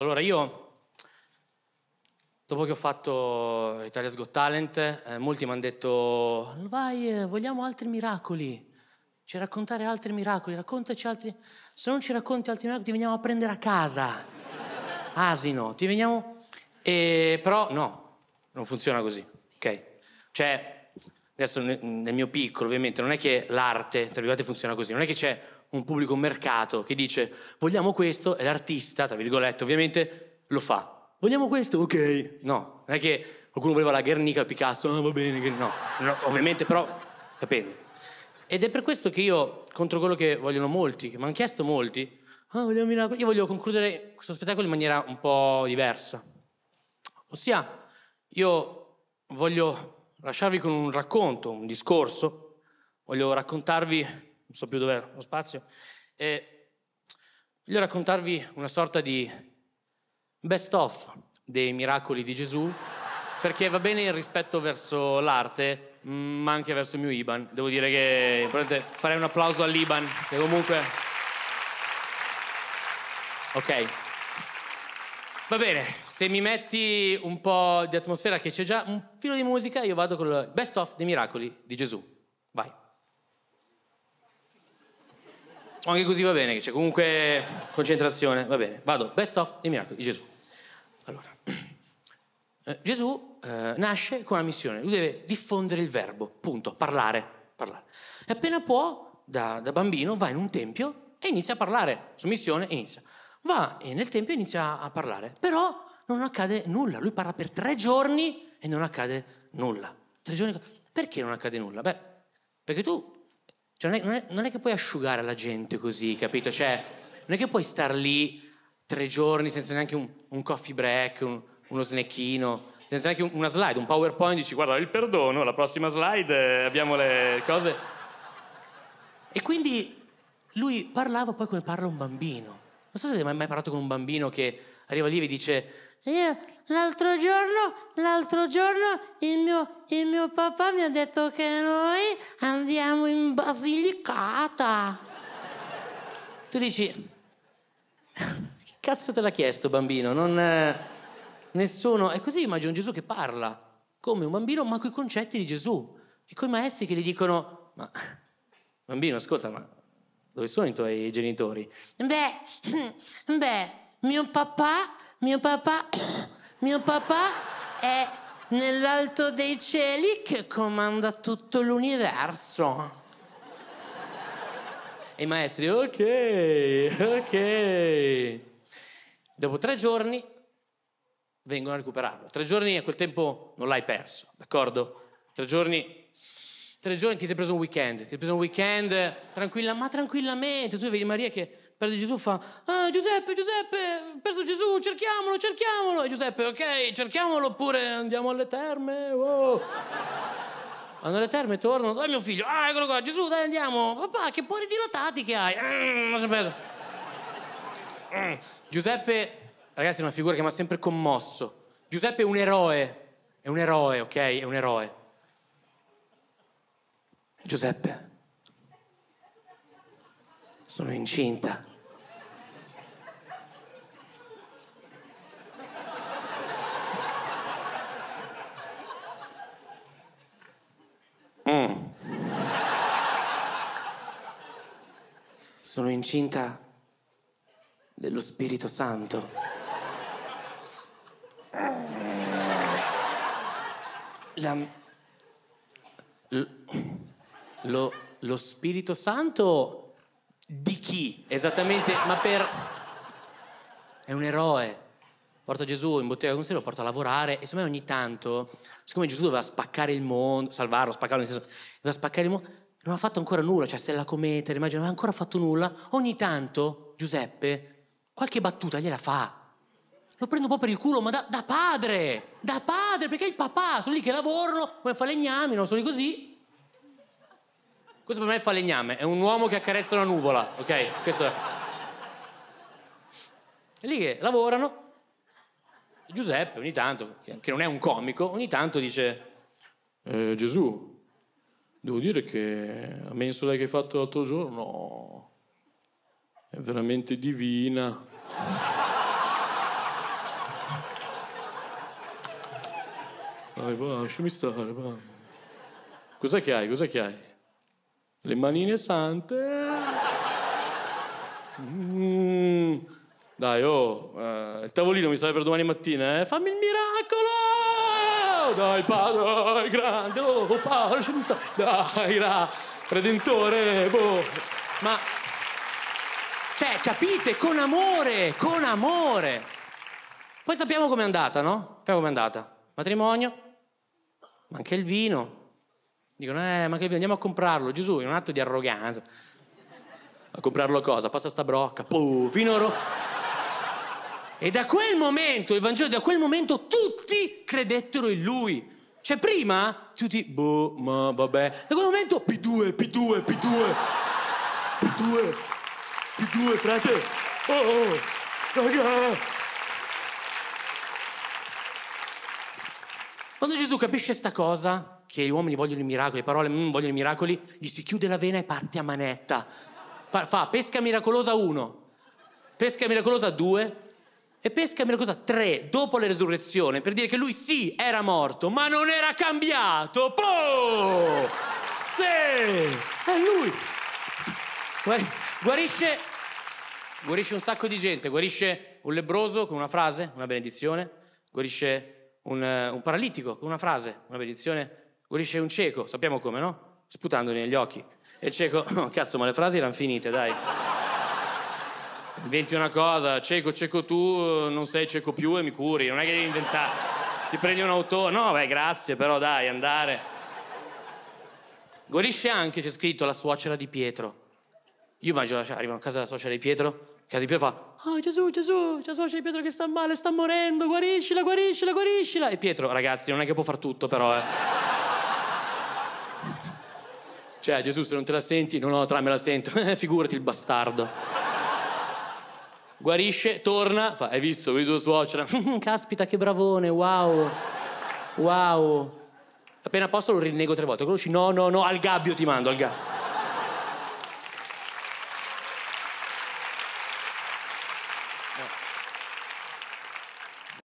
Allora io, dopo che ho fatto Italia's Got Talent, eh, molti mi hanno detto, vai, eh, vogliamo altri miracoli, ci raccontare altri miracoli, raccontaci altri, se non ci racconti altri miracoli ti veniamo a prendere a casa, asino, ti veniamo... E, però no, non funziona così, ok? Cioè, adesso nel mio piccolo ovviamente, non è che l'arte, tra virgolette, funziona così, non è che c'è un pubblico mercato che dice vogliamo questo e l'artista, tra virgolette, ovviamente lo fa. Vogliamo questo? Ok. No, non è che qualcuno voleva la Guernica, Picasso, no ah, va bene, no. no ovviamente però, capendo. Ed è per questo che io, contro quello che vogliono molti, che mi hanno chiesto molti, ah, vogliamo... io voglio concludere questo spettacolo in maniera un po' diversa. Ossia, io voglio lasciarvi con un racconto, un discorso, voglio raccontarvi non so più dov'è lo spazio, e voglio raccontarvi una sorta di best of dei miracoli di Gesù, perché va bene il rispetto verso l'arte, ma anche verso il mio Iban. Devo dire che farei un applauso all'Iban, che comunque... Ok. Va bene, se mi metti un po' di atmosfera che c'è già, un filo di musica, io vado con il best of dei miracoli di Gesù. anche così va bene, c'è comunque concentrazione, va bene. Vado, best of i miracoli di Gesù. Allora, eh, Gesù eh, nasce con una missione, lui deve diffondere il verbo, punto, parlare, parlare. E appena può, da, da bambino, va in un tempio e inizia a parlare, su missione inizia. Va nel tempio e inizia a parlare, però non accade nulla, lui parla per tre giorni e non accade nulla. Tre giorni, perché non accade nulla? Beh, perché tu cioè, non, è, non, è, non è che puoi asciugare la gente così, capito? Cioè, non è che puoi star lì tre giorni senza neanche un, un coffee break, un, uno snecchino, senza neanche una slide, un PowerPoint, dici guarda il perdono, la prossima slide eh, abbiamo le cose. E quindi lui parlava poi come parla un bambino. Non so se avete mai parlato con un bambino che arriva lì e vi dice io, l'altro giorno, l'altro giorno il mio, il mio papà mi ha detto che noi andiamo in Basilicata. Tu dici, che cazzo te l'ha chiesto bambino? Non, eh, nessuno... È così immagino Gesù che parla, come un bambino, ma con i concetti di Gesù. E con i maestri che gli dicono, ma bambino, ascolta, ma dove sono i tuoi genitori? Beh, beh, mio papà mio papà, mio papà è nell'alto dei cieli che comanda tutto l'universo. E i maestri, ok, ok. Dopo tre giorni vengono a recuperarlo. Tre giorni a quel tempo non l'hai perso, d'accordo? Tre giorni, tre giorni ti sei preso un weekend, ti sei preso un weekend tranquilla, ma tranquillamente. Tu vedi Maria che Perde Gesù fa, ah, Giuseppe, Giuseppe, perso Gesù, cerchiamolo, cerchiamolo. E Giuseppe, ok, cerchiamolo oppure andiamo alle terme. Wow. Vanno alle terme, tornano, dai mio figlio, ah, eccolo qua, Gesù, dai andiamo. Papà, che pori dilatati che hai. Mm, non sapete. Mm. Giuseppe, ragazzi, è una figura che mi ha sempre commosso. Giuseppe è un eroe, è un eroe, ok? È un eroe. Giuseppe, sono incinta. Sono incinta dello Spirito Santo. La... Lo... lo Spirito Santo di chi? Esattamente, ma per... È un eroe. Porta Gesù in bottega con sé, lo porta a lavorare e secondo me ogni tanto, siccome Gesù doveva spaccare il mondo, salvarlo, spaccarlo nel senso, doveva spaccare il mondo, non ha fatto ancora nulla, cioè Stella Cometa, immagino, non ha ancora fatto nulla, ogni tanto Giuseppe qualche battuta gliela fa. Lo prendo un po' per il culo, ma da, da padre, da padre, perché il papà, sono lì che lavorano, come falegnami, non sono lì così. Questo per me è il falegname, è un uomo che accarezza una nuvola, ok? Questo è. È lì che lavorano. Giuseppe ogni tanto, che non è un comico, ogni tanto dice, eh, Gesù, Devo dire che la mensola che hai fatto l'altro giorno è veramente divina. Vai, va, lasciami stare, va. Cos'è che hai? Cos'è che hai? Le manine sante? Mm. Dai, oh, eh, il tavolino mi serve per domani mattina, eh? Fammi il miracolo! dai padre, grande, oh padre, lasciami stare, dai, là, redentore, boh. Ma, cioè, capite, con amore, con amore. Poi sappiamo com'è andata, no? Sappiamo com'è andata. Matrimonio, manca il vino. Dicono, eh, manca il vino, andiamo a comprarlo. Gesù, in un atto di arroganza. A comprarlo cosa? Passa sta brocca, puh, vino rosso. E da quel momento, il Vangelo, da quel momento tutti credettero in lui. Cioè prima tutti, boh, ma vabbè. Da quel momento P2, P2, P2, P2, P2, frate. Oh, oh, raga. Quando Gesù capisce sta cosa, che gli uomini vogliono i miracoli, le parole mm, vogliono i miracoli, gli si chiude la vena e parte a manetta. Fa pesca miracolosa 1, pesca miracolosa 2, e pesca almeno cosa? Tre, dopo la resurrezione, per dire che lui sì, era morto, ma non era cambiato. Boh! Sì! È lui! Guarisce, guarisce un sacco di gente, guarisce un lebbroso con una frase, una benedizione, guarisce un, eh, un paralitico con una frase, una benedizione, guarisce un cieco, sappiamo come, no? Sputandogli negli occhi. E il cieco, no, oh, cazzo, ma le frasi erano finite, dai. Inventi una cosa, cieco, cieco tu, non sei cieco più e mi curi. Non è che devi inventare. Ti prendi un autore. No, beh, grazie, però dai, andare. Guarisce anche, c'è scritto, la suocera di Pietro. Io immagino, cioè, arrivano a casa la suocera di Pietro, casa di Pietro fa, oh Gesù, Gesù, c'è la suocera di Pietro che sta male, sta morendo, guariscila, guariscila, guariscila. E Pietro, ragazzi, non è che può far tutto però, eh. cioè, Gesù, se non te la senti, non ho tra me la sento, figurati il bastardo guarisce, torna, fa, hai visto, vedi tua suocera, mm, caspita che bravone, wow, wow. Appena posso lo rinnego tre volte, conosci? No, no, no, al gabbio ti mando, al gabbio.